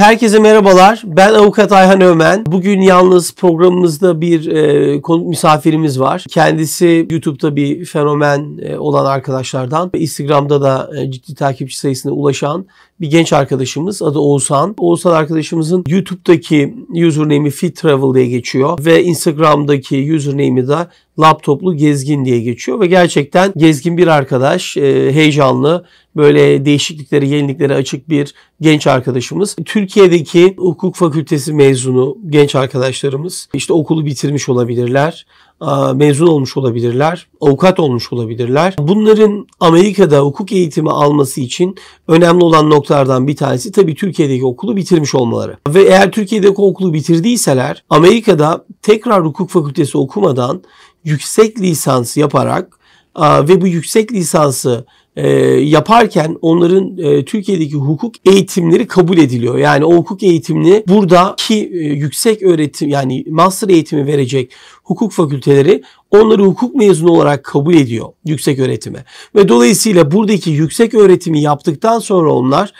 Herkese merhabalar. Ben avukat Ayhan Ömen. Bugün yalnız programımızda bir e, konuk misafirimiz var. Kendisi YouTube'da bir fenomen e, olan arkadaşlardan, Instagram'da da e, ciddi takipçi sayısına ulaşan bir genç arkadaşımız adı Oğuzhan. Oğuzhan arkadaşımızın YouTube'daki username'i Fit Travel diye geçiyor ve Instagram'daki username'i de laptoplu gezgin diye geçiyor ve gerçekten gezgin bir arkadaş, e, heyecanlı, böyle değişiklikleri, yeniliklere açık bir genç arkadaşımız. Türkiye'deki hukuk fakültesi mezunu genç arkadaşlarımız işte okulu bitirmiş olabilirler e, mezun olmuş olabilirler, avukat olmuş olabilirler. Bunların Amerika'da hukuk eğitimi alması için önemli olan noktalardan bir tanesi tabii Türkiye'deki okulu bitirmiş olmaları. Ve eğer Türkiye'deki okulu bitirdiyseler Amerika'da tekrar hukuk fakültesi okumadan yüksek lisans yaparak ve bu yüksek lisansı e, yaparken onların e, Türkiye'deki hukuk eğitimleri kabul ediliyor. Yani o hukuk eğitimini buradaki e, yüksek öğretim yani master eğitimi verecek hukuk fakülteleri onları hukuk mezunu olarak kabul ediyor yüksek öğretime. Ve dolayısıyla buradaki yüksek öğretimi yaptıktan sonra onlar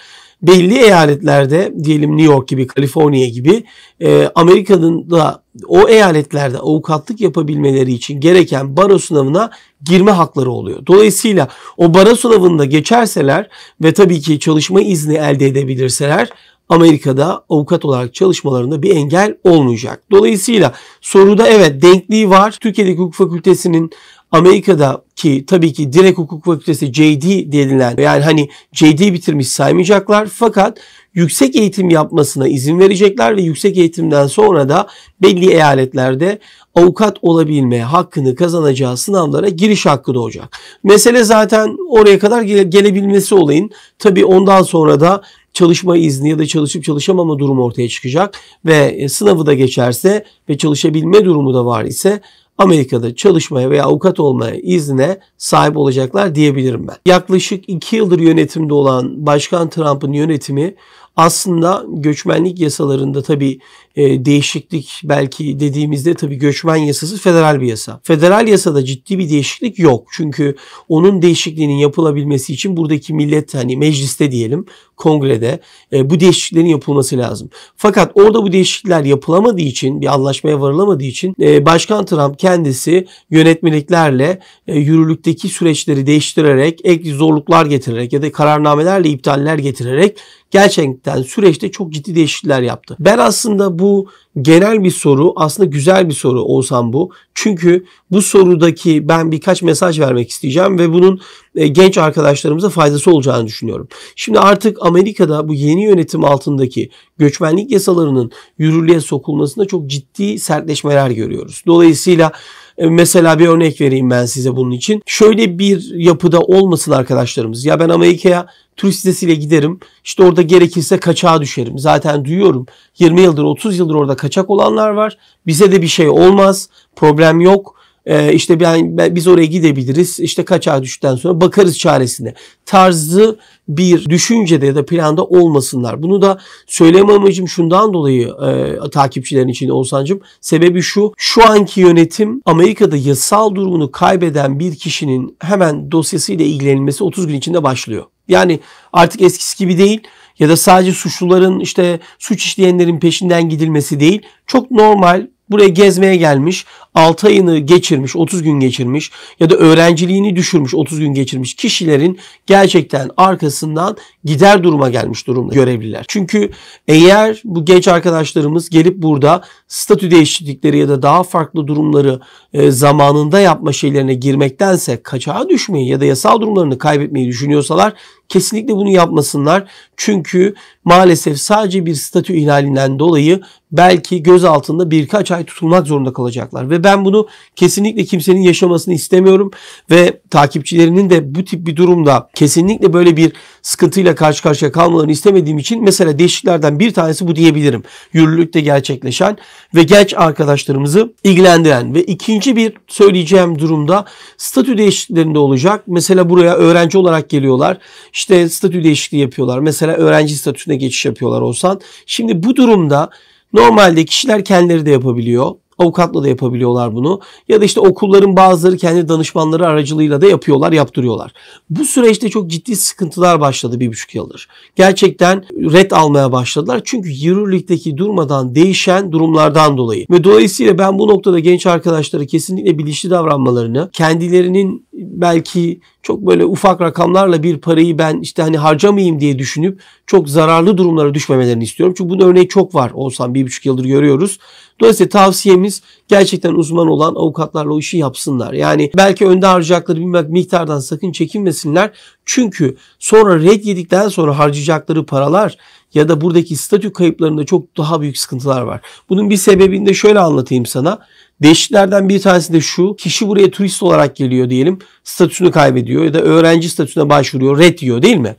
belli eyaletlerde diyelim New York gibi, Kaliforniya gibi e, Amerika'nın da o eyaletlerde avukatlık yapabilmeleri için gereken baro sınavına girme hakları oluyor. Dolayısıyla o baro sınavında geçerseler ve tabii ki çalışma izni elde edebilirseler Amerika'da avukat olarak çalışmalarında bir engel olmayacak. Dolayısıyla soruda evet denkliği var. Türkiye'deki hukuk fakültesinin Amerika'da ki tabii ki direkt hukuk fakültesi JD denilen yani hani JD bitirmiş saymayacaklar fakat yüksek eğitim yapmasına izin verecekler ve yüksek eğitimden sonra da belli eyaletlerde avukat olabilme hakkını kazanacağı sınavlara giriş hakkı doğacak. Mesele zaten oraya kadar gele, gelebilmesi olayın. Tabii ondan sonra da çalışma izni ya da çalışıp çalışamama durumu ortaya çıkacak ve e, sınavı da geçerse ve çalışabilme durumu da var ise Amerika'da çalışmaya veya avukat olmaya izne sahip olacaklar diyebilirim ben. Yaklaşık 2 yıldır yönetimde olan Başkan Trump'ın yönetimi aslında göçmenlik yasalarında tabii e, değişiklik belki dediğimizde tabii göçmen yasası federal bir yasa. Federal yasada ciddi bir değişiklik yok. Çünkü onun değişikliğinin yapılabilmesi için buradaki millet hani mecliste diyelim kongrede e, bu değişikliklerin yapılması lazım. Fakat orada bu değişiklikler yapılamadığı için bir anlaşmaya varılamadığı için e, Başkan Trump kendisi yönetmeliklerle e, yürürlükteki süreçleri değiştirerek ek zorluklar getirerek ya da kararnamelerle iptaller getirerek gerçekten süreçte çok ciddi değişiklikler yaptı. Ben aslında bu genel bir soru aslında güzel bir soru olsam bu. Çünkü bu sorudaki ben birkaç mesaj vermek isteyeceğim ve bunun e, genç arkadaşlarımıza faydası olacağını düşünüyorum. Şimdi artık Amerika'da bu yeni yönetim altındaki göçmenlik yasalarının yürürlüğe sokulmasında çok ciddi sertleşmeler görüyoruz. Dolayısıyla e, mesela bir örnek vereyim ben size bunun için. Şöyle bir yapıda olmasın arkadaşlarımız. Ya ben Amerika'ya turist vizesiyle giderim. İşte orada gerekirse kaçağa düşerim. Zaten duyuyorum 20 yıldır 30 yıldır orada kaçak olanlar var. Bize de bir şey olmaz. Problem yok ee, işte ben, ben, biz oraya gidebiliriz. İşte kaç ay düştükten sonra bakarız çaresine. Tarzı bir düşüncede ya da planda olmasınlar. Bunu da söyleme amacım şundan dolayı e, takipçilerin için Oğuzhan'cığım. Sebebi şu. Şu anki yönetim Amerika'da yasal durumunu kaybeden bir kişinin hemen dosyasıyla ilgilenilmesi 30 gün içinde başlıyor. Yani artık eskisi gibi değil ya da sadece suçluların işte suç işleyenlerin peşinden gidilmesi değil. Çok normal buraya gezmeye gelmiş, 6 ayını geçirmiş, 30 gün geçirmiş ya da öğrenciliğini düşürmüş, 30 gün geçirmiş kişilerin gerçekten arkasından gider duruma gelmiş durumda görebilirler. Çünkü eğer bu genç arkadaşlarımız gelip burada statü değişiklikleri ya da daha farklı durumları e, zamanında yapma şeylerine girmektense kaçağa düşmeyi ya da yasal durumlarını kaybetmeyi düşünüyorsalar kesinlikle bunu yapmasınlar. Çünkü maalesef sadece bir statü ihlalinden dolayı belki göz altında birkaç ay tutulmak zorunda kalacaklar. Ve ben bunu kesinlikle kimsenin yaşamasını istemiyorum. Ve takipçilerinin de bu tip bir durumda kesinlikle böyle bir sıkıntıyla karşı karşıya kalmalarını istemediğim için mesela değişiklerden bir tanesi bu diyebilirim. Yürürlükte gerçekleşen ve genç arkadaşlarımızı ilgilendiren ve ikinci bir söyleyeceğim durumda statü değişikliklerinde olacak. Mesela buraya öğrenci olarak geliyorlar. İşte statü değişikliği yapıyorlar. Mesela öğrenci statüsüne geçiş yapıyorlar olsan. Şimdi bu durumda Normalde kişiler kendileri de yapabiliyor. Avukatla da yapabiliyorlar bunu. Ya da işte okulların bazıları kendi danışmanları aracılığıyla da yapıyorlar, yaptırıyorlar. Bu süreçte çok ciddi sıkıntılar başladı bir buçuk yıldır. Gerçekten red almaya başladılar. Çünkü yürürlükteki durmadan değişen durumlardan dolayı. Ve dolayısıyla ben bu noktada genç arkadaşlara kesinlikle bilinçli davranmalarını, kendilerinin belki çok böyle ufak rakamlarla bir parayı ben işte hani harcamayayım diye düşünüp çok zararlı durumlara düşmemelerini istiyorum. Çünkü bunun örneği çok var. Olsan bir buçuk yıldır görüyoruz. Dolayısıyla tavsiyemiz gerçekten uzman olan avukatlarla o işi yapsınlar. Yani belki önde harcayacakları bir miktardan sakın çekinmesinler. Çünkü sonra red yedikten sonra harcayacakları paralar ya da buradaki statü kayıplarında çok daha büyük sıkıntılar var. Bunun bir sebebini de şöyle anlatayım sana. Değişiklerden bir tanesi de şu. Kişi buraya turist olarak geliyor diyelim. Statüsünü kaybediyor ya da öğrenci statüsüne başvuruyor. Red diyor değil mi?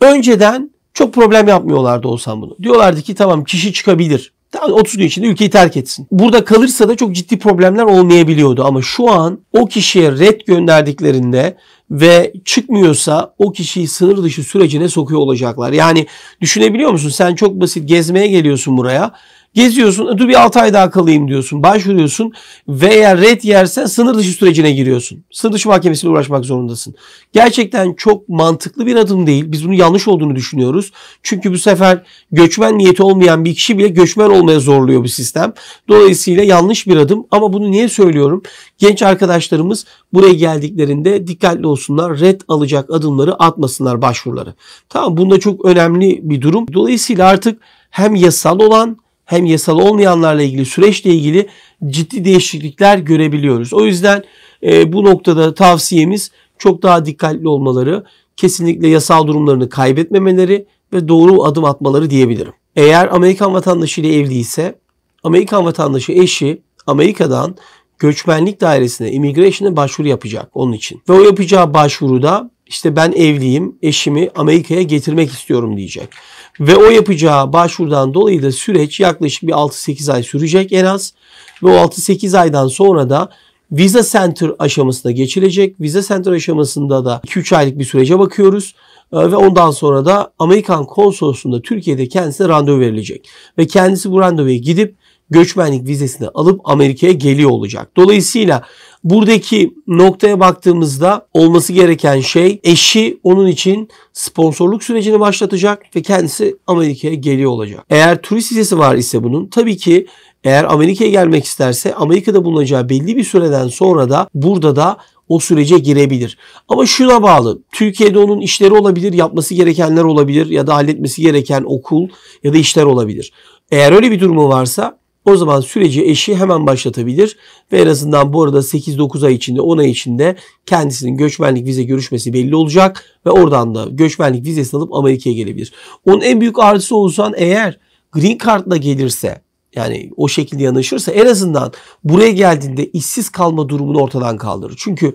Önceden çok problem yapmıyorlardı olsam bunu. Diyorlardı ki tamam kişi çıkabilir. 30 gün içinde ülkeyi terk etsin. Burada kalırsa da çok ciddi problemler olmayabiliyordu ama şu an o kişiye red gönderdiklerinde ve çıkmıyorsa o kişiyi sınır dışı sürecine sokuyor olacaklar. Yani düşünebiliyor musun? Sen çok basit gezmeye geliyorsun buraya Geziyorsun. Dur bir 6 ay daha kalayım diyorsun. Başvuruyorsun. veya red yersen sınır dışı sürecine giriyorsun. Sınır dışı mahkemesiyle uğraşmak zorundasın. Gerçekten çok mantıklı bir adım değil. Biz bunu yanlış olduğunu düşünüyoruz. Çünkü bu sefer göçmen niyeti olmayan bir kişi bile göçmen olmaya zorluyor bu sistem. Dolayısıyla yanlış bir adım. Ama bunu niye söylüyorum? Genç arkadaşlarımız buraya geldiklerinde dikkatli olsunlar. Red alacak adımları atmasınlar başvuruları. Tamam bunda çok önemli bir durum. Dolayısıyla artık hem yasal olan hem yasal olmayanlarla ilgili süreçle ilgili ciddi değişiklikler görebiliyoruz. O yüzden e, bu noktada tavsiyemiz çok daha dikkatli olmaları, kesinlikle yasal durumlarını kaybetmemeleri ve doğru adım atmaları diyebilirim. Eğer Amerikan vatandaşı ile evliyse Amerikan vatandaşı eşi Amerika'dan göçmenlik dairesine, immigration'a başvuru yapacak onun için. Ve o yapacağı başvuruda işte ben evliyim, eşimi Amerika'ya getirmek istiyorum diyecek. Ve o yapacağı başvurudan dolayı da süreç yaklaşık bir 6-8 ay sürecek en az. Ve o 6-8 aydan sonra da Visa Center aşamasına geçilecek. Visa Center aşamasında da 2-3 aylık bir sürece bakıyoruz. Ee, ve ondan sonra da Amerikan konsolosluğunda Türkiye'de kendisine randevu verilecek. Ve kendisi bu randevuya gidip göçmenlik vizesini alıp Amerika'ya geliyor olacak. Dolayısıyla buradaki noktaya baktığımızda olması gereken şey eşi onun için sponsorluk sürecini başlatacak ve kendisi Amerika'ya geliyor olacak. Eğer turist vizesi var ise bunun tabii ki eğer Amerika'ya gelmek isterse Amerika'da bulunacağı belli bir süreden sonra da burada da o sürece girebilir. Ama şuna bağlı. Türkiye'de onun işleri olabilir, yapması gerekenler olabilir ya da halletmesi gereken okul ya da işler olabilir. Eğer öyle bir durumu varsa o zaman süreci eşi hemen başlatabilir ve en azından bu arada 8-9 ay içinde 10 ay içinde kendisinin göçmenlik vize görüşmesi belli olacak ve oradan da göçmenlik vizesini alıp Amerika'ya gelebilir. Onun en büyük artısı olsan eğer green card'la gelirse yani o şekilde yanaşırsa en azından buraya geldiğinde işsiz kalma durumunu ortadan kaldırır. Çünkü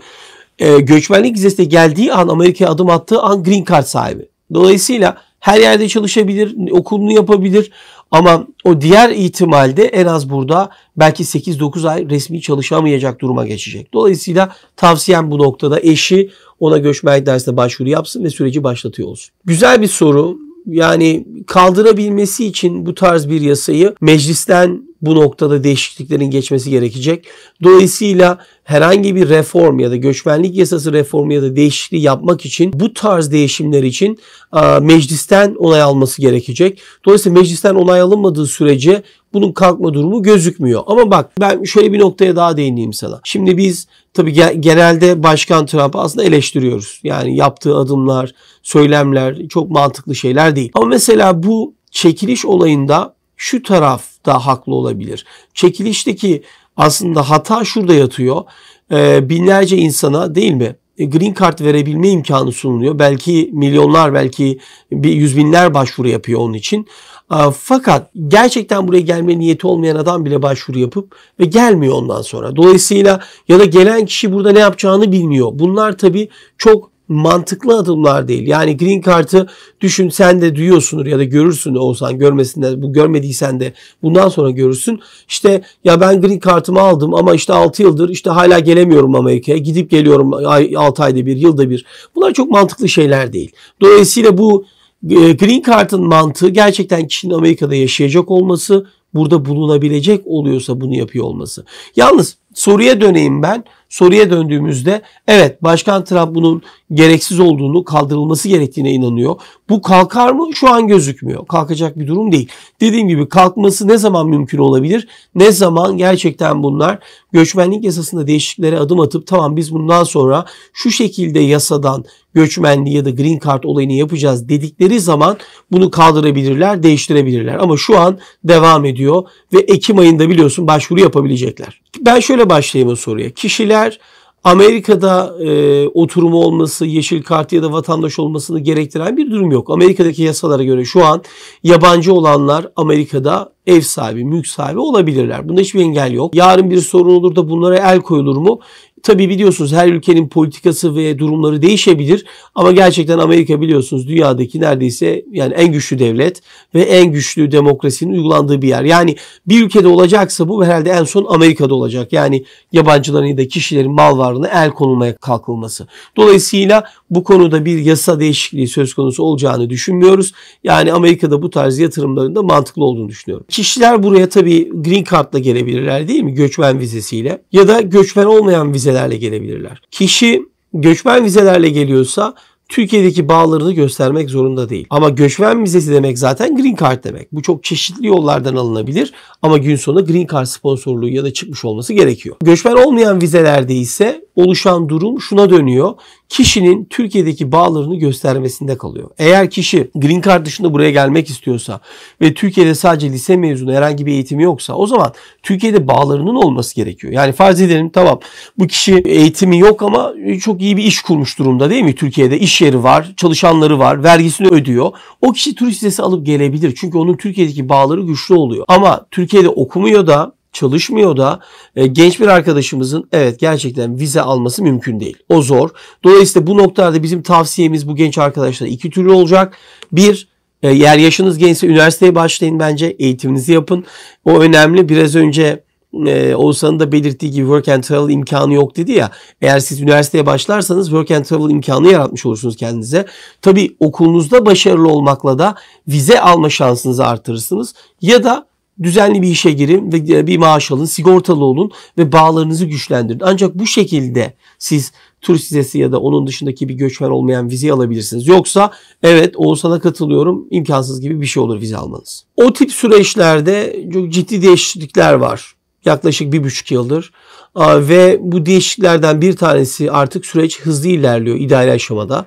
e, göçmenlik vizesine geldiği an Amerika'ya adım attığı an green card sahibi. Dolayısıyla her yerde çalışabilir, okulunu yapabilir. Ama o diğer ihtimalde en az burada belki 8-9 ay resmi çalışamayacak duruma geçecek. Dolayısıyla tavsiyem bu noktada eşi ona göçmenlik dersine başvuru yapsın ve süreci başlatıyor olsun. Güzel bir soru. Yani kaldırabilmesi için bu tarz bir yasayı meclisten bu noktada değişikliklerin geçmesi gerekecek. Dolayısıyla herhangi bir reform ya da göçmenlik yasası reformu ya da değişikliği yapmak için bu tarz değişimler için e, meclisten onay alması gerekecek. Dolayısıyla meclisten onay alınmadığı sürece bunun kalkma durumu gözükmüyor. Ama bak ben şöyle bir noktaya daha değineyim sana. Şimdi biz tabii genelde Başkan Trump'ı aslında eleştiriyoruz. Yani yaptığı adımlar, söylemler çok mantıklı şeyler değil. Ama mesela bu çekiliş olayında şu tarafta haklı olabilir. Çekilişteki aslında hata şurada yatıyor. E, binlerce insana değil mi? E, green card verebilme imkanı sunuluyor. Belki milyonlar belki bir yüz binler başvuru yapıyor onun için. Ee, fakat gerçekten buraya gelme niyeti olmayan adam bile başvuru yapıp ve gelmiyor ondan sonra. Dolayısıyla ya da gelen kişi burada ne yapacağını bilmiyor. Bunlar tabii çok mantıklı adımlar değil. Yani green card'ı düşün sen de duyuyorsundur ya da görürsün olsan görmesinden bu görmediysen de bundan sonra görürsün. İşte ya ben green card'ımı aldım ama işte 6 yıldır işte hala gelemiyorum Amerika'ya. Gidip geliyorum 6 ayda bir, yılda bir. Bunlar çok mantıklı şeyler değil. Dolayısıyla bu e, green card'ın mantığı gerçekten kişinin Amerika'da yaşayacak olması, burada bulunabilecek oluyorsa bunu yapıyor olması. Yalnız soruya döneyim ben soruya döndüğümüzde evet Başkan Trump bunun gereksiz olduğunu, kaldırılması gerektiğine inanıyor. Bu kalkar mı? Şu an gözükmüyor. Kalkacak bir durum değil. Dediğim gibi kalkması ne zaman mümkün olabilir? Ne zaman gerçekten bunlar göçmenlik yasasında değişikliklere adım atıp tamam biz bundan sonra şu şekilde yasadan göçmenliği ya da green card olayını yapacağız dedikleri zaman bunu kaldırabilirler, değiştirebilirler. Ama şu an devam ediyor ve Ekim ayında biliyorsun başvuru yapabilecekler. Ben şöyle başlayayım o soruya. Kişiler eğer Amerika'da e, oturumu olması, yeşil kart ya da vatandaş olmasını gerektiren bir durum yok. Amerika'daki yasalara göre şu an yabancı olanlar Amerika'da ev sahibi, mülk sahibi olabilirler. Bunda hiçbir engel yok. Yarın bir sorun olur da bunlara el koyulur mu? Tabi biliyorsunuz her ülkenin politikası ve durumları değişebilir ama gerçekten Amerika biliyorsunuz dünyadaki neredeyse yani en güçlü devlet ve en güçlü demokrasinin uygulandığı bir yer. Yani bir ülkede olacaksa bu herhalde en son Amerika'da olacak. Yani yabancıların ya da kişilerin mal varlığına el konulmaya kalkılması. Dolayısıyla bu konuda bir yasa değişikliği söz konusu olacağını düşünmüyoruz. Yani Amerika'da bu tarz yatırımların da mantıklı olduğunu düşünüyorum. Kişiler buraya tabii green card'la gelebilirler değil mi? Göçmen vizesiyle ya da göçmen olmayan vize vizelerle gelebilirler. Kişi göçmen vizelerle geliyorsa Türkiye'deki bağlarını göstermek zorunda değil. Ama göçmen vizesi demek zaten green card demek. Bu çok çeşitli yollardan alınabilir ama gün sonunda green card sponsorluğu ya da çıkmış olması gerekiyor. Göçmen olmayan vizelerde ise oluşan durum şuna dönüyor. Kişinin Türkiye'deki bağlarını göstermesinde kalıyor. Eğer kişi green card dışında buraya gelmek istiyorsa ve Türkiye'de sadece lise mezunu herhangi bir eğitimi yoksa o zaman Türkiye'de bağlarının olması gerekiyor. Yani farz edelim tamam bu kişi eğitimi yok ama çok iyi bir iş kurmuş durumda değil mi? Türkiye'de iş yeri var, çalışanları var, vergisini ödüyor. O kişi turist vizesi alıp gelebilir. Çünkü onun Türkiye'deki bağları güçlü oluyor. Ama Türkiye'de okumuyor da çalışmıyor da e, genç bir arkadaşımızın evet gerçekten vize alması mümkün değil. O zor. Dolayısıyla bu noktada bizim tavsiyemiz bu genç arkadaşlara iki türlü olacak. Bir, e, yer yaşınız gençse üniversiteye başlayın bence. Eğitiminizi yapın. O önemli. Biraz önce e, Oğuzhan'ın da belirttiği gibi work and travel imkanı yok dedi ya. Eğer siz üniversiteye başlarsanız work and travel imkanı yaratmış olursunuz kendinize. Tabi okulunuzda başarılı olmakla da vize alma şansınızı artırırsınız. Ya da düzenli bir işe girin ve e, bir maaş alın, sigortalı olun ve bağlarınızı güçlendirin. Ancak bu şekilde siz turist vizesi ya da onun dışındaki bir göçmen olmayan vize alabilirsiniz. Yoksa evet Oğuzhan'a katılıyorum imkansız gibi bir şey olur vize almanız. O tip süreçlerde çok ciddi değişiklikler var. Yaklaşık bir buçuk yıldır ve bu değişikliklerden bir tanesi artık süreç hızlı ilerliyor ideal aşamada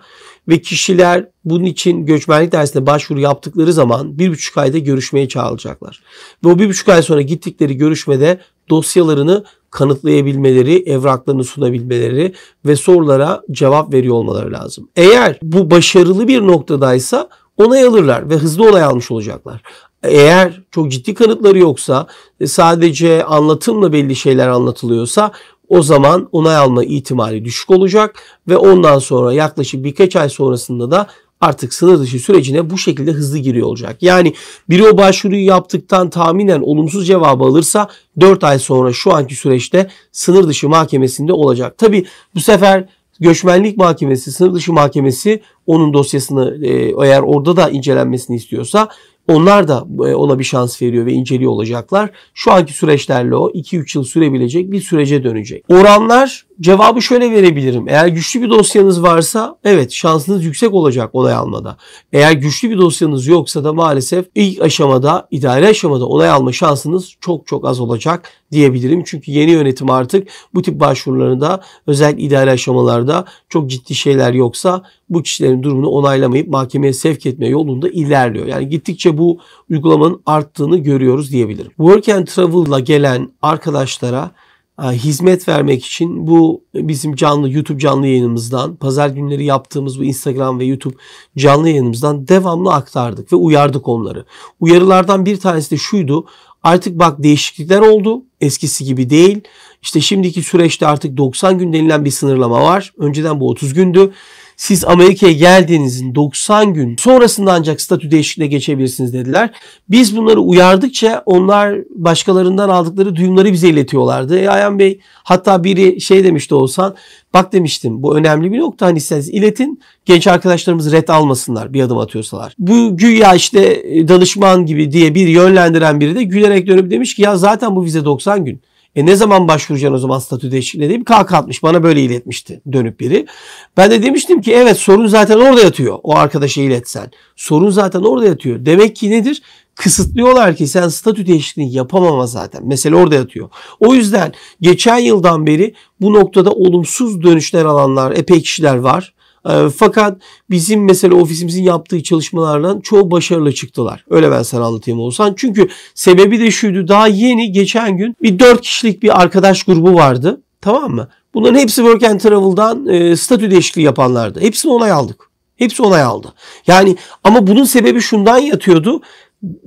ve kişiler bunun için göçmenlik dersine başvuru yaptıkları zaman bir buçuk ayda görüşmeye çağrılacaklar. Ve o bir buçuk ay sonra gittikleri görüşmede dosyalarını kanıtlayabilmeleri, evraklarını sunabilmeleri ve sorulara cevap veriyor olmaları lazım. Eğer bu başarılı bir noktadaysa onay alırlar ve hızlı onay almış olacaklar. Eğer çok ciddi kanıtları yoksa e, sadece anlatımla belli şeyler anlatılıyorsa o zaman onay alma ihtimali düşük olacak ve ondan sonra yaklaşık birkaç ay sonrasında da artık sınır dışı sürecine bu şekilde hızlı giriyor olacak. Yani biri o başvuruyu yaptıktan tahminen olumsuz cevabı alırsa 4 ay sonra şu anki süreçte sınır dışı mahkemesinde olacak. Tabi bu sefer göçmenlik mahkemesi, sınır dışı mahkemesi onun dosyasını e, eğer orada da incelenmesini istiyorsa onlar da e, ona bir şans veriyor ve inceliyor olacaklar. Şu anki süreçlerle o 2-3 yıl sürebilecek bir sürece dönecek. Oranlar cevabı şöyle verebilirim. Eğer güçlü bir dosyanız varsa evet şansınız yüksek olacak olay almada. Eğer güçlü bir dosyanız yoksa da maalesef ilk aşamada, idare aşamada olay alma şansınız çok çok az olacak diyebilirim. Çünkü yeni yönetim artık bu tip başvurularında özel idare aşamalarda çok ciddi şeyler yoksa bu kişilerin mahkemenin durumunu onaylamayıp mahkemeye sevk etme yolunda ilerliyor. Yani gittikçe bu uygulamanın arttığını görüyoruz diyebilirim. Work and Travel'la gelen arkadaşlara e, hizmet vermek için bu bizim canlı YouTube canlı yayınımızdan pazar günleri yaptığımız bu Instagram ve YouTube canlı yayınımızdan devamlı aktardık ve uyardık onları. Uyarılardan bir tanesi de şuydu. Artık bak değişiklikler oldu. Eskisi gibi değil. İşte şimdiki süreçte artık 90 gün denilen bir sınırlama var. Önceden bu 30 gündü. Siz Amerika'ya geldiğinizin 90 gün sonrasında ancak statü değişikliğine geçebilirsiniz dediler. Biz bunları uyardıkça onlar başkalarından aldıkları duyumları bize iletiyorlardı. E, Ayhan Bey hatta biri şey demişti olsan bak demiştim bu önemli bir nokta hani siz iletin genç arkadaşlarımız red almasınlar bir adım atıyorsalar. Bu güya işte e, danışman gibi diye bir yönlendiren biri de gülerek dönüp demiş ki ya zaten bu vize 90 gün. E ne zaman başvuracaksın o zaman statü değişikliğine diye bir kaka atmış. Bana böyle iletmişti dönüp biri. Ben de demiştim ki evet sorun zaten orada yatıyor. O arkadaşa iletsen. Sorun zaten orada yatıyor. Demek ki nedir? Kısıtlıyorlar ki sen statü değişikliğini yapamama zaten. Mesele orada yatıyor. O yüzden geçen yıldan beri bu noktada olumsuz dönüşler alanlar epey kişiler var. Ee, fakat bizim mesela ofisimizin yaptığı çalışmalardan çoğu başarılı çıktılar. Öyle ben sana anlatayım olsan. Çünkü sebebi de şuydu. Daha yeni geçen gün bir 4 kişilik bir arkadaş grubu vardı. Tamam mı? Bunların hepsi Work and Travel'dan e, statü değişikliği yapanlardı. Hepsini onay aldık. Hepsi onay aldı. Yani ama bunun sebebi şundan yatıyordu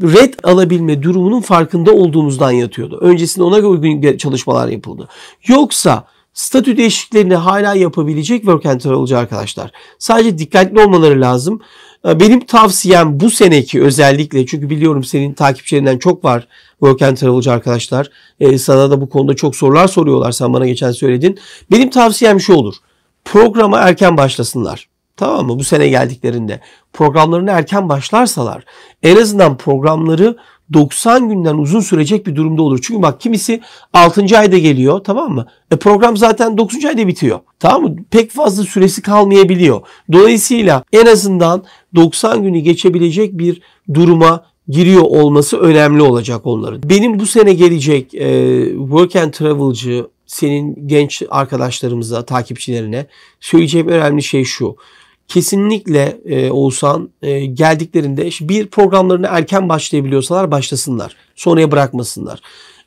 red alabilme durumunun farkında olduğumuzdan yatıyordu. Öncesinde ona uygun çalışmalar yapıldı. Yoksa statü değişikliklerini hala yapabilecek work and travel'cı arkadaşlar. Sadece dikkatli olmaları lazım. Ee, benim tavsiyem bu seneki özellikle çünkü biliyorum senin takipçilerinden çok var work and travel'cı arkadaşlar. Ee, sana da bu konuda çok sorular soruyorlar sen bana geçen söyledin. Benim tavsiyem şu olur. Programa erken başlasınlar. Tamam mı? Bu sene geldiklerinde programlarını erken başlarsalar en azından programları 90 günden uzun sürecek bir durumda olur. Çünkü bak kimisi 6. ayda geliyor tamam mı? E program zaten 9. ayda bitiyor. Tamam mı? Pek fazla süresi kalmayabiliyor. Dolayısıyla en azından 90 günü geçebilecek bir duruma giriyor olması önemli olacak onların. Benim bu sene gelecek e, Work and Travel'cı senin genç arkadaşlarımıza, takipçilerine söyleyeceğim önemli şey şu kesinlikle e, Oğuzhan e, geldiklerinde bir programlarını erken başlayabiliyorsalar başlasınlar. Sonraya bırakmasınlar.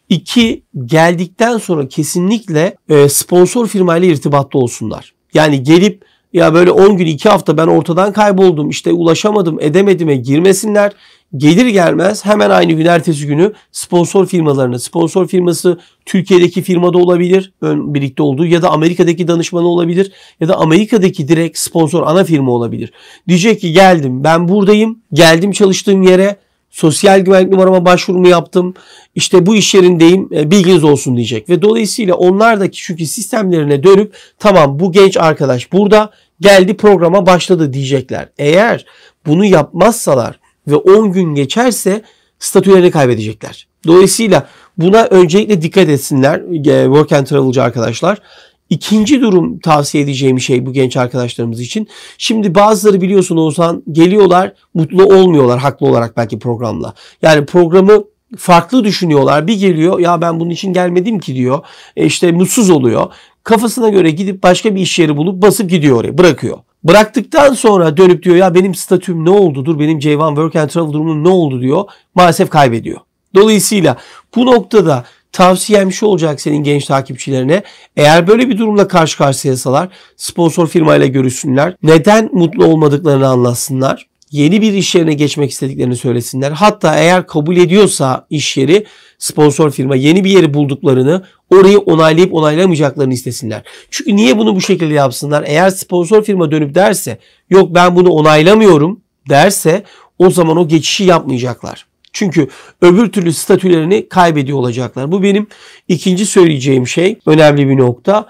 İki, geldikten sonra kesinlikle e, sponsor firmayla irtibatta olsunlar. Yani gelip ya böyle 10 gün 2 hafta ben ortadan kayboldum işte ulaşamadım edemedime girmesinler. Gelir gelmez hemen aynı gün ertesi günü sponsor firmalarına, sponsor firması Türkiye'deki firmada olabilir, ön birlikte olduğu ya da Amerika'daki danışmanı olabilir ya da Amerika'daki direkt sponsor ana firma olabilir. Diyecek ki geldim ben buradayım, geldim çalıştığım yere, sosyal güvenlik numarama başvurumu yaptım, işte bu iş yerindeyim e, bilginiz olsun diyecek. Ve dolayısıyla onlar da çünkü sistemlerine dönüp tamam bu genç arkadaş burada geldi programa başladı diyecekler. Eğer bunu yapmazsalar ve 10 gün geçerse statülerini kaybedecekler. Dolayısıyla buna öncelikle dikkat etsinler e, work and travel'cı arkadaşlar. İkinci durum tavsiye edeceğim şey bu genç arkadaşlarımız için. Şimdi bazıları biliyorsun Oğuzhan geliyorlar mutlu olmuyorlar haklı olarak belki programla. Yani programı farklı düşünüyorlar. Bir geliyor ya ben bunun için gelmedim ki diyor. E işte mutsuz oluyor. Kafasına göre gidip başka bir iş yeri bulup basıp gidiyor oraya bırakıyor. Bıraktıktan sonra dönüp diyor ya benim statüm ne oldu? Dur benim J1 Work and Travel durumum ne oldu diyor. Maalesef kaybediyor. Dolayısıyla bu noktada tavsiyem şu olacak senin genç takipçilerine. Eğer böyle bir durumla karşı karşıya salar sponsor firmayla görüşsünler. Neden mutlu olmadıklarını anlatsınlar yeni bir iş yerine geçmek istediklerini söylesinler. Hatta eğer kabul ediyorsa iş yeri sponsor firma yeni bir yeri bulduklarını orayı onaylayıp onaylamayacaklarını istesinler. Çünkü niye bunu bu şekilde yapsınlar? Eğer sponsor firma dönüp derse yok ben bunu onaylamıyorum derse o zaman o geçişi yapmayacaklar. Çünkü öbür türlü statülerini kaybediyor olacaklar. Bu benim ikinci söyleyeceğim şey. Önemli bir nokta.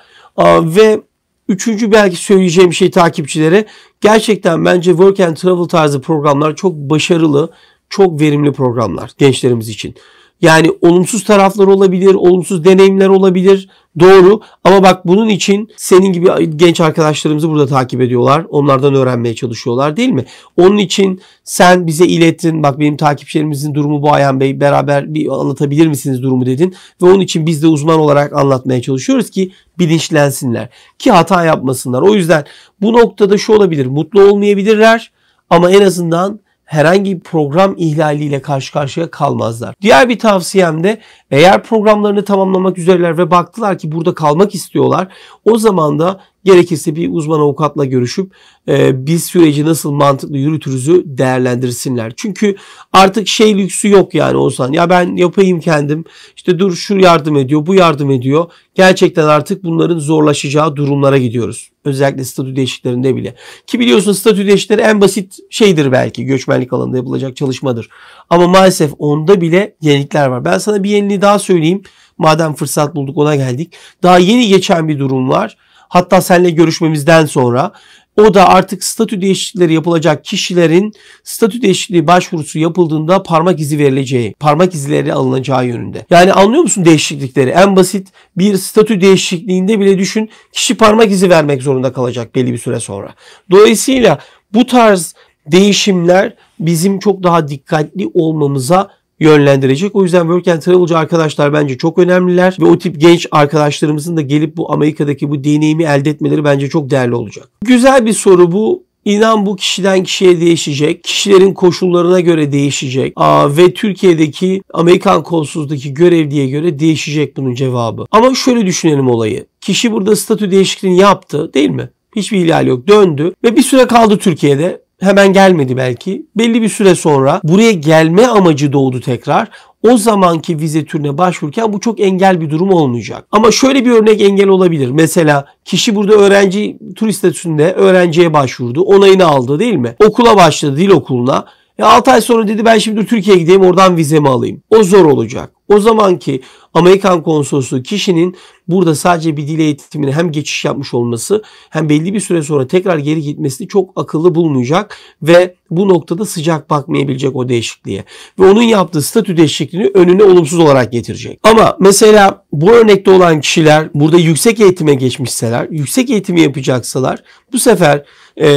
Ve Üçüncü belki söyleyeceğim şey takipçilere. Gerçekten bence Work and Travel tarzı programlar çok başarılı, çok verimli programlar gençlerimiz için. Yani olumsuz taraflar olabilir, olumsuz deneyimler olabilir. Doğru ama bak bunun için senin gibi genç arkadaşlarımızı burada takip ediyorlar. Onlardan öğrenmeye çalışıyorlar değil mi? Onun için sen bize ilettin. Bak benim takipçilerimizin durumu bu Ayhan Bey. Beraber bir anlatabilir misiniz durumu dedin. Ve onun için biz de uzman olarak anlatmaya çalışıyoruz ki bilinçlensinler. Ki hata yapmasınlar. O yüzden bu noktada şu olabilir. Mutlu olmayabilirler ama en azından herhangi bir program ihlaliyle karşı karşıya kalmazlar. Diğer bir tavsiyem de eğer programlarını tamamlamak üzereler ve baktılar ki burada kalmak istiyorlar o zaman da gerekirse bir uzman avukatla görüşüp e, biz süreci nasıl mantıklı yürütürüzü değerlendirsinler. Çünkü artık şey lüksü yok yani olsan ya ben yapayım kendim işte dur şu yardım ediyor bu yardım ediyor. Gerçekten artık bunların zorlaşacağı durumlara gidiyoruz. Özellikle statü değişiklerinde bile. Ki biliyorsun statü değişikleri en basit şeydir belki göçmenlik alanında yapılacak çalışmadır. Ama maalesef onda bile yenilikler var. Ben sana bir yeniliği örneğini daha söyleyeyim. Madem fırsat bulduk ona geldik. Daha yeni geçen bir durum var. Hatta seninle görüşmemizden sonra o da artık statü değişiklikleri yapılacak kişilerin statü değişikliği başvurusu yapıldığında parmak izi verileceği, parmak izleri alınacağı yönünde. Yani anlıyor musun değişiklikleri? En basit bir statü değişikliğinde bile düşün kişi parmak izi vermek zorunda kalacak belli bir süre sonra. Dolayısıyla bu tarz değişimler bizim çok daha dikkatli olmamıza yönlendirecek. O yüzden work and travel'cı arkadaşlar bence çok önemliler ve o tip genç arkadaşlarımızın da gelip bu Amerika'daki bu deneyimi elde etmeleri bence çok değerli olacak. Güzel bir soru bu. İnan bu kişiden kişiye değişecek. Kişilerin koşullarına göre değişecek. Aa, ve Türkiye'deki Amerikan konsolosluğundaki görevliye göre değişecek bunun cevabı. Ama şöyle düşünelim olayı. Kişi burada statü değişikliğini yaptı değil mi? Hiçbir ihlal yok. Döndü ve bir süre kaldı Türkiye'de hemen gelmedi belki. Belli bir süre sonra buraya gelme amacı doğdu tekrar. O zamanki vize türüne başvururken bu çok engel bir durum olmayacak. Ama şöyle bir örnek engel olabilir. Mesela kişi burada öğrenci turist statüsünde öğrenciye başvurdu. Onayını aldı değil mi? Okula başladı dil okuluna. E 6 ay sonra dedi ben şimdi Türkiye'ye gideyim oradan vizemi alayım. O zor olacak. O zamanki Amerikan konsolosu kişinin burada sadece bir dil eğitimine hem geçiş yapmış olması hem belli bir süre sonra tekrar geri gitmesini çok akıllı bulmayacak ve bu noktada sıcak bakmayabilecek o değişikliğe. Ve onun yaptığı statü değişikliğini önüne olumsuz olarak getirecek. Ama mesela bu örnekte olan kişiler burada yüksek eğitime geçmişseler, yüksek eğitimi yapacaksalar bu sefer e,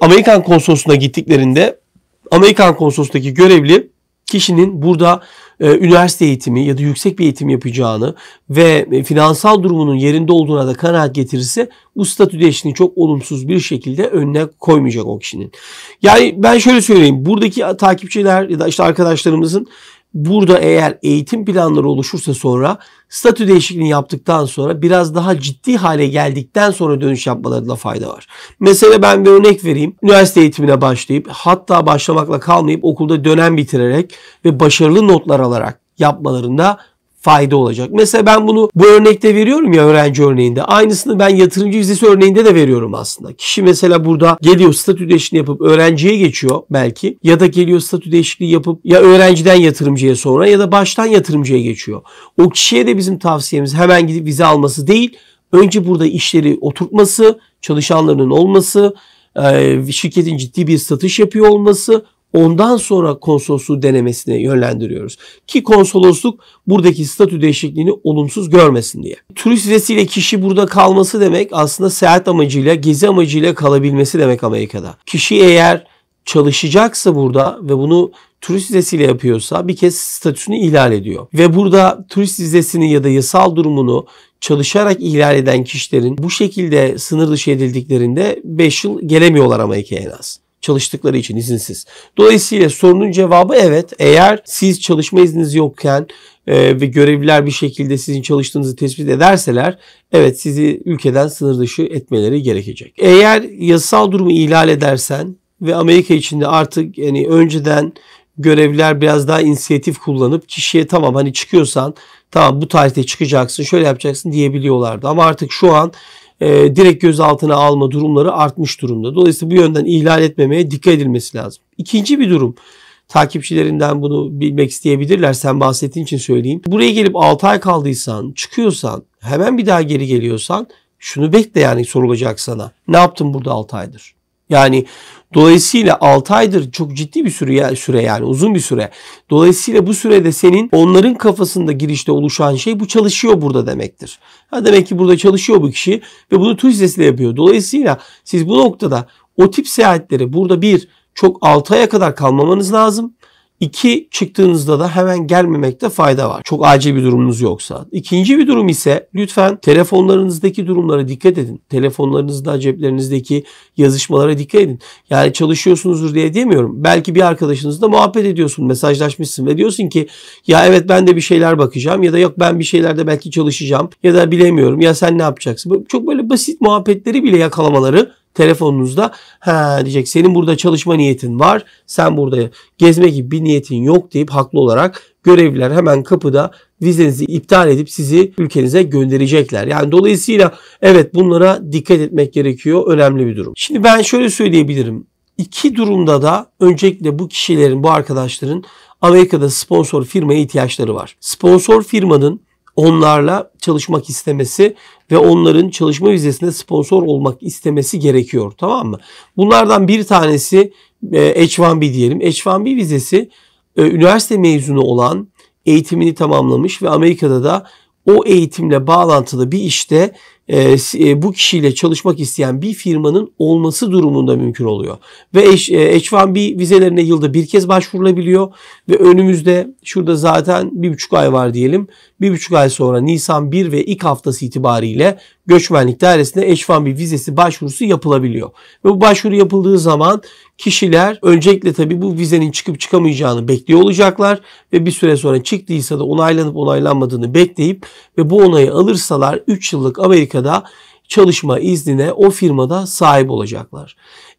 Amerikan konsolosluğuna gittiklerinde Amerikan konsolosluğundaki görevli kişinin burada e, üniversite eğitimi ya da yüksek bir eğitim yapacağını ve e, finansal durumunun yerinde olduğuna da kanaat getirirse bu statü değişikliğini çok olumsuz bir şekilde önüne koymayacak o kişinin. Yani ben şöyle söyleyeyim. Buradaki takipçiler ya da işte arkadaşlarımızın Burada eğer eğitim planları oluşursa sonra statü değişikliğini yaptıktan sonra biraz daha ciddi hale geldikten sonra dönüş yapmalarında fayda var. Mesela ben bir örnek vereyim. Üniversite eğitimine başlayıp hatta başlamakla kalmayıp okulda dönem bitirerek ve başarılı notlar alarak yapmalarında fayda olacak. Mesela ben bunu bu örnekte veriyorum ya öğrenci örneğinde. Aynısını ben yatırımcı vizesi örneğinde de veriyorum aslında. Kişi mesela burada geliyor statü değişikliğini yapıp öğrenciye geçiyor belki ya da geliyor statü değişikliği yapıp ya öğrenciden yatırımcıya sonra ya da baştan yatırımcıya geçiyor. O kişiye de bizim tavsiyemiz hemen gidip vize alması değil. Önce burada işleri oturtması, çalışanlarının olması, şirketin ciddi bir satış yapıyor olması, Ondan sonra konsolosluğu denemesine yönlendiriyoruz. Ki konsolosluk buradaki statü değişikliğini olumsuz görmesin diye. Turist vizesiyle kişi burada kalması demek aslında seyahat amacıyla, gezi amacıyla kalabilmesi demek Amerika'da. Kişi eğer çalışacaksa burada ve bunu turist vizesiyle yapıyorsa bir kez statüsünü ihlal ediyor. Ve burada turist vizesini ya da yasal durumunu çalışarak ihlal eden kişilerin bu şekilde sınır dışı edildiklerinde 5 yıl gelemiyorlar Amerika'ya en az çalıştıkları için izinsiz. Dolayısıyla sorunun cevabı evet. Eğer siz çalışma izniniz yokken e, ve görevliler bir şekilde sizin çalıştığınızı tespit ederseler evet sizi ülkeden sınır dışı etmeleri gerekecek. Eğer yasal durumu ihlal edersen ve Amerika içinde artık yani önceden görevliler biraz daha inisiyatif kullanıp kişiye tamam hani çıkıyorsan tamam bu tarihte çıkacaksın şöyle yapacaksın diyebiliyorlardı. Ama artık şu an e, direkt gözaltına alma durumları artmış durumda. Dolayısıyla bu yönden ihlal etmemeye dikkat edilmesi lazım. İkinci bir durum takipçilerinden bunu bilmek isteyebilirler. Sen bahsettiğin için söyleyeyim. Buraya gelip 6 ay kaldıysan, çıkıyorsan, hemen bir daha geri geliyorsan şunu bekle yani sorulacak sana. Ne yaptın burada 6 aydır? Yani Dolayısıyla 6 aydır çok ciddi bir süre, süre yani uzun bir süre. Dolayısıyla bu sürede senin onların kafasında girişte oluşan şey bu çalışıyor burada demektir. Ha demek ki burada çalışıyor bu kişi ve bunu turist sitesiyle yapıyor. Dolayısıyla siz bu noktada o tip seyahatleri burada bir çok 6 aya kadar kalmamanız lazım. İki çıktığınızda da hemen gelmemekte fayda var. Çok acil bir durumunuz yoksa. İkinci bir durum ise lütfen telefonlarınızdaki durumlara dikkat edin. Telefonlarınızda ceplerinizdeki yazışmalara dikkat edin. Yani çalışıyorsunuzdur diye diyemiyorum. Belki bir arkadaşınızla muhabbet ediyorsun, mesajlaşmışsın ve diyorsun ki ya evet ben de bir şeyler bakacağım ya da yok ben bir şeylerde belki çalışacağım ya da bilemiyorum ya sen ne yapacaksın. Çok böyle basit muhabbetleri bile yakalamaları telefonunuzda ha diyecek senin burada çalışma niyetin var. Sen burada gezme gibi bir niyetin yok deyip haklı olarak görevliler hemen kapıda vizenizi iptal edip sizi ülkenize gönderecekler. Yani dolayısıyla evet bunlara dikkat etmek gerekiyor. Önemli bir durum. Şimdi ben şöyle söyleyebilirim. İki durumda da öncelikle bu kişilerin, bu arkadaşların Amerika'da sponsor firmaya ihtiyaçları var. Sponsor firmanın onlarla çalışmak istemesi ve onların çalışma vizesinde sponsor olmak istemesi gerekiyor. Tamam mı? Bunlardan bir tanesi e, H1B diyelim. H1B vizesi e, üniversite mezunu olan eğitimini tamamlamış ve Amerika'da da o eğitimle bağlantılı bir işte e, e, bu kişiyle çalışmak isteyen bir firmanın olması durumunda mümkün oluyor. Ve H1B e, vizelerine yılda bir kez başvurulabiliyor ve önümüzde şurada zaten bir buçuk ay var diyelim. Bir buçuk ay sonra Nisan 1 ve ilk haftası itibariyle göçmenlik dairesinde eşvan bir vizesi başvurusu yapılabiliyor. Ve bu başvuru yapıldığı zaman kişiler öncelikle tabii bu vizenin çıkıp çıkamayacağını bekliyor olacaklar ve bir süre sonra çıktıysa da onaylanıp onaylanmadığını bekleyip ve bu onayı alırsalar 3 yıllık Amerika'da çalışma iznine o firmada sahip olacaklar.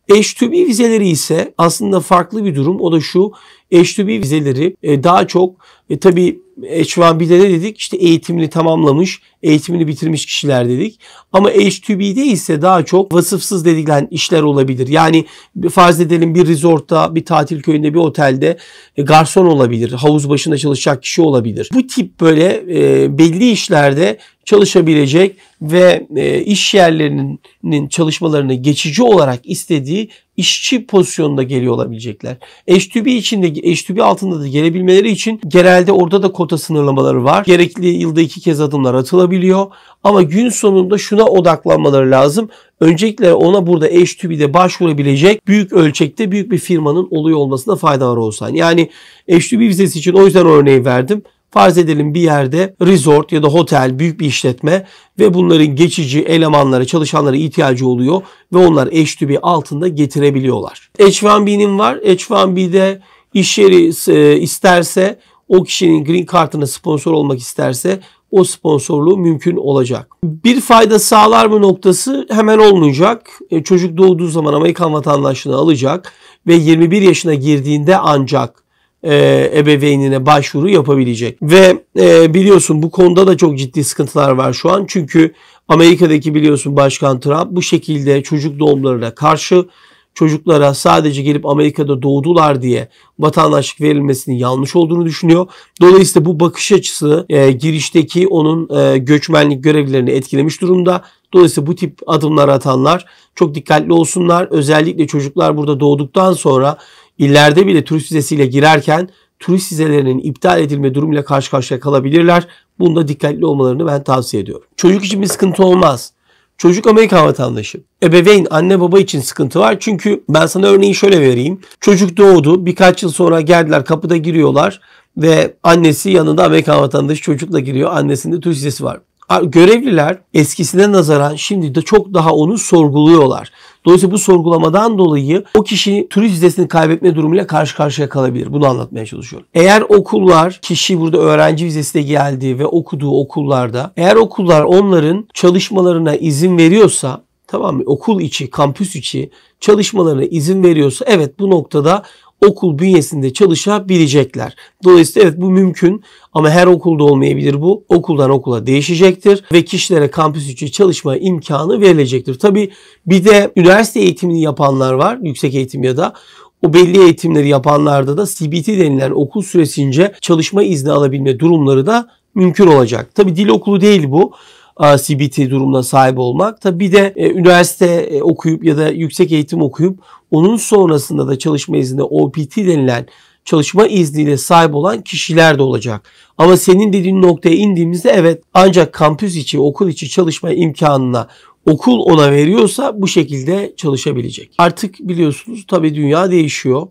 H2B vizeleri ise aslında farklı bir durum. O da şu H2B vizeleri e, daha çok e, tabii H1B'de ne dedik? İşte eğitimini tamamlamış, eğitimini bitirmiş kişiler dedik. Ama H2B'de ise daha çok vasıfsız dedikilen işler olabilir. Yani farz edelim bir resortta, bir tatil köyünde, bir otelde e, garson olabilir, havuz başında çalışacak kişi olabilir. Bu tip böyle e, belli işlerde çalışabilecek ve e, iş yerlerinin çalışmalarını geçici olarak istediği işçi pozisyonunda geliyor olabilecekler. H2B içinde H2B altında da gelebilmeleri için genelde orada da kota sınırlamaları var. Gerekli yılda iki kez adımlar atılabiliyor. Ama gün sonunda şuna odaklanmaları lazım. Öncelikle ona burada H2B'de başvurabilecek büyük ölçekte büyük bir firmanın oluyor olmasına fayda var olsan. Yani H2B vizesi için o yüzden örneği verdim. Farz edelim bir yerde resort ya da hotel büyük bir işletme ve bunların geçici elemanlara, çalışanlara ihtiyacı oluyor ve onlar h 2 altında getirebiliyorlar. H1B'nin var. H1B'de iş yeri e, isterse o kişinin green kartına sponsor olmak isterse o sponsorluğu mümkün olacak. Bir fayda sağlar mı noktası hemen olmayacak. E, çocuk doğduğu zaman Amerikan vatandaşlığını alacak ve 21 yaşına girdiğinde ancak e, ebeveynine başvuru yapabilecek. Ve e, biliyorsun bu konuda da çok ciddi sıkıntılar var şu an. Çünkü Amerika'daki biliyorsun Başkan Trump bu şekilde çocuk doğumlarına karşı çocuklara sadece gelip Amerika'da doğdular diye vatandaşlık verilmesinin yanlış olduğunu düşünüyor. Dolayısıyla bu bakış açısı e, girişteki onun e, göçmenlik görevlilerini etkilemiş durumda. Dolayısıyla bu tip adımlar atanlar çok dikkatli olsunlar. Özellikle çocuklar burada doğduktan sonra İllerde bile turist vizesiyle girerken turist vizelerinin iptal edilme durumuyla karşı karşıya kalabilirler. Bunda dikkatli olmalarını ben tavsiye ediyorum. Çocuk için bir sıkıntı olmaz. Çocuk Amerikan vatandaşı. Ebeveyn, anne baba için sıkıntı var. Çünkü ben sana örneği şöyle vereyim. Çocuk doğdu. Birkaç yıl sonra geldiler kapıda giriyorlar. Ve annesi yanında Amerikan vatandaşı çocukla giriyor. Annesinde Türk vizesi var. Görevliler eskisine nazaran şimdi de çok daha onu sorguluyorlar. Dolayısıyla bu sorgulamadan dolayı o kişi turist vizesini kaybetme durumuyla karşı karşıya kalabilir. Bunu anlatmaya çalışıyorum. Eğer okullar kişi burada öğrenci vizesiyle geldi ve okuduğu okullarda eğer okullar onların çalışmalarına izin veriyorsa tamam mı? Okul içi, kampüs içi çalışmalarına izin veriyorsa evet bu noktada okul bünyesinde çalışabilecekler. Dolayısıyla evet bu mümkün ama her okulda olmayabilir bu. Okuldan okula değişecektir ve kişilere kampüs içi çalışma imkanı verilecektir. Tabi bir de üniversite eğitimini yapanlar var yüksek eğitim ya da o belli eğitimleri yapanlarda da CBT denilen okul süresince çalışma izni alabilme durumları da mümkün olacak. Tabi dil okulu değil bu. CBT durumuna sahip olmak. Tabi bir de e, üniversite e, okuyup ya da yüksek eğitim okuyup onun sonrasında da çalışma izni OPT denilen çalışma izniyle sahip olan kişiler de olacak. Ama senin dediğin noktaya indiğimizde evet ancak kampüs içi, okul içi çalışma imkanına okul ona veriyorsa bu şekilde çalışabilecek. Artık biliyorsunuz tabi dünya değişiyor.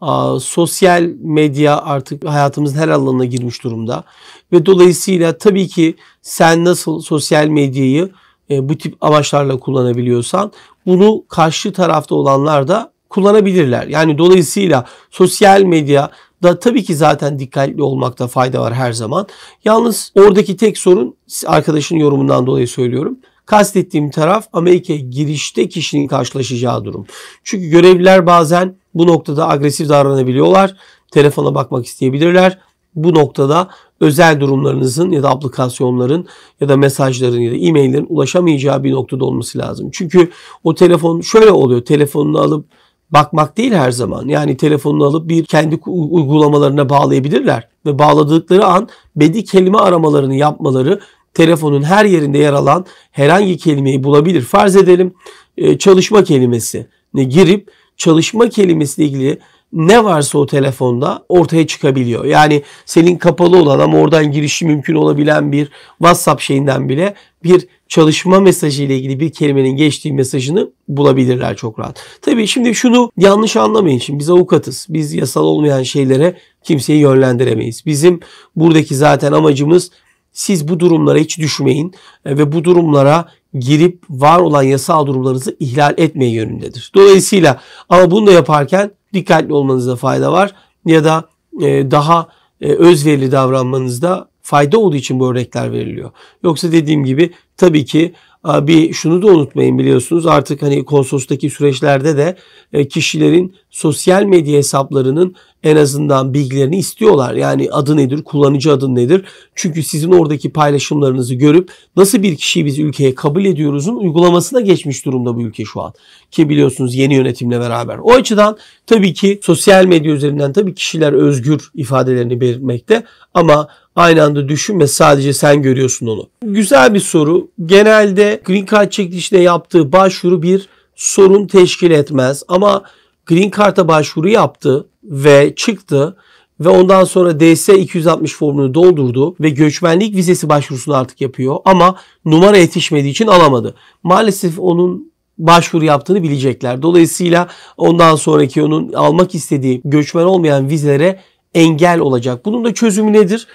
Aa, sosyal medya artık hayatımızın her alanına girmiş durumda. Ve dolayısıyla tabii ki sen nasıl sosyal medyayı e, bu tip amaçlarla kullanabiliyorsan bunu karşı tarafta olanlar da kullanabilirler. Yani dolayısıyla sosyal medya da tabii ki zaten dikkatli olmakta fayda var her zaman. Yalnız oradaki tek sorun arkadaşın yorumundan dolayı söylüyorum. Kastettiğim taraf Amerika'ya girişte kişinin karşılaşacağı durum. Çünkü görevliler bazen bu noktada agresif davranabiliyorlar. Telefona bakmak isteyebilirler bu noktada özel durumlarınızın ya da aplikasyonların ya da mesajların ya da e-maillerin ulaşamayacağı bir noktada olması lazım. Çünkü o telefon şöyle oluyor. Telefonunu alıp bakmak değil her zaman. Yani telefonunu alıp bir kendi uygulamalarına bağlayabilirler ve bağladıkları an bedi kelime aramalarını yapmaları telefonun her yerinde yer alan herhangi kelimeyi bulabilir. Farz edelim e, çalışma kelimesini girip çalışma kelimesiyle ilgili ne varsa o telefonda ortaya çıkabiliyor. Yani senin kapalı olan ama oradan girişi mümkün olabilen bir WhatsApp şeyinden bile bir çalışma mesajı ile ilgili bir kelimenin geçtiği mesajını bulabilirler çok rahat. Tabii şimdi şunu yanlış anlamayın. Şimdi biz avukatız. Biz yasal olmayan şeylere kimseyi yönlendiremeyiz. Bizim buradaki zaten amacımız siz bu durumlara hiç düşmeyin e, ve bu durumlara girip var olan yasal durumlarınızı ihlal etmeye yönündedir. Dolayısıyla ama bunu da yaparken dikkatli olmanızda fayda var. Ya da e, daha e, özverili davranmanızda fayda olduğu için bu örnekler veriliyor. Yoksa dediğim gibi tabii ki bir şunu da unutmayın biliyorsunuz artık hani konsolostaki süreçlerde de e, kişilerin sosyal medya hesaplarının en azından bilgilerini istiyorlar. Yani adı nedir, kullanıcı adı nedir? Çünkü sizin oradaki paylaşımlarınızı görüp nasıl bir kişiyi biz ülkeye kabul ediyoruzun uygulamasına geçmiş durumda bu ülke şu an. Ki biliyorsunuz yeni yönetimle beraber. O açıdan tabii ki sosyal medya üzerinden tabii kişiler özgür ifadelerini belirtmekte ama Aynı anda düşünme sadece sen görüyorsun onu. Güzel bir soru. Genelde Green Card çekilişine yaptığı başvuru bir sorun teşkil etmez. Ama Green Card'a başvuru yaptı ve çıktı ve ondan sonra DS 260 formunu doldurdu ve göçmenlik vizesi başvurusunu artık yapıyor ama numara yetişmediği için alamadı. Maalesef onun başvuru yaptığını bilecekler. Dolayısıyla ondan sonraki onun almak istediği göçmen olmayan vizelere engel olacak. Bunun da çözümü nedir?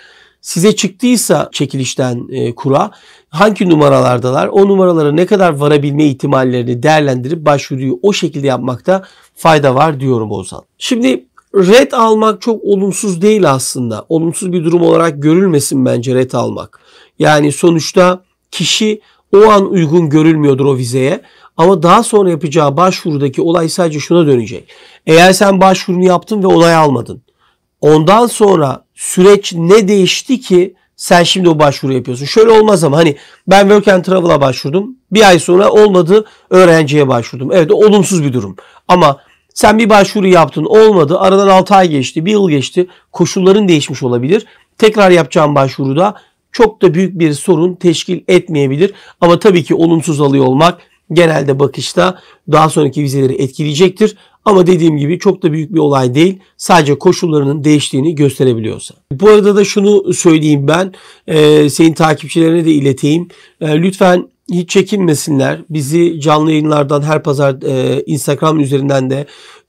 Size çıktıysa çekilişten e, kura hangi numaralardalar o numaralara ne kadar varabilme ihtimallerini değerlendirip başvuruyu o şekilde yapmakta fayda var diyorum Ozan. Şimdi red almak çok olumsuz değil aslında. Olumsuz bir durum olarak görülmesin bence red almak. Yani sonuçta kişi o an uygun görülmüyordur o vizeye. Ama daha sonra yapacağı başvurudaki olay sadece şuna dönecek. Eğer sen başvurunu yaptın ve olay almadın. Ondan sonra süreç ne değişti ki sen şimdi o başvuru yapıyorsun. Şöyle olmaz ama hani ben Work and Travel'a başvurdum. Bir ay sonra olmadı öğrenciye başvurdum. Evet olumsuz bir durum. Ama sen bir başvuru yaptın olmadı. Aradan 6 ay geçti, bir yıl geçti. Koşulların değişmiş olabilir. Tekrar yapacağım başvuruda çok da büyük bir sorun teşkil etmeyebilir. Ama tabii ki olumsuz alıyor olmak genelde bakışta daha sonraki vizeleri etkileyecektir. Ama dediğim gibi çok da büyük bir olay değil. Sadece koşullarının değiştiğini gösterebiliyorsa. Bu arada da şunu söyleyeyim ben. E, senin takipçilerine de ileteyim. E, lütfen hiç çekinmesinler. Bizi canlı yayınlardan her pazar e, Instagram üzerinden de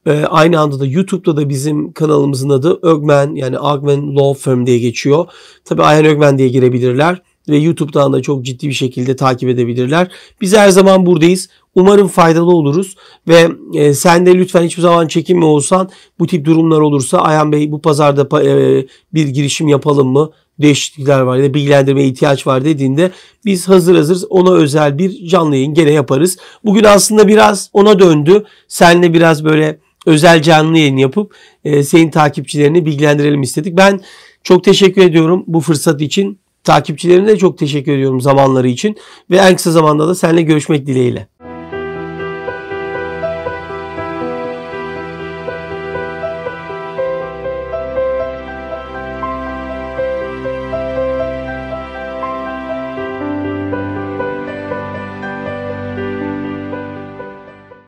e, aynı anda da YouTube'da da bizim kanalımızın adı Ögmen yani Ögmen Law Firm diye geçiyor. Tabii Ayhan Ögmen diye girebilirler ve YouTube'dan da çok ciddi bir şekilde takip edebilirler. Biz her zaman buradayız. Umarım faydalı oluruz ve e, sen de lütfen hiçbir zaman çekinme olsan bu tip durumlar olursa Ayhan Bey bu pazarda e, bir girişim yapalım mı? Değişiklikler var ya da bilgilendirmeye ihtiyaç var dediğinde biz hazır hazır ona özel bir canlı yayın gene yaparız. Bugün aslında biraz ona döndü. Senle biraz böyle özel canlı yayın yapıp e, senin takipçilerini bilgilendirelim istedik. Ben çok teşekkür ediyorum bu fırsat için. Takipçilerine de çok teşekkür ediyorum zamanları için ve en kısa zamanda da seninle görüşmek dileğiyle.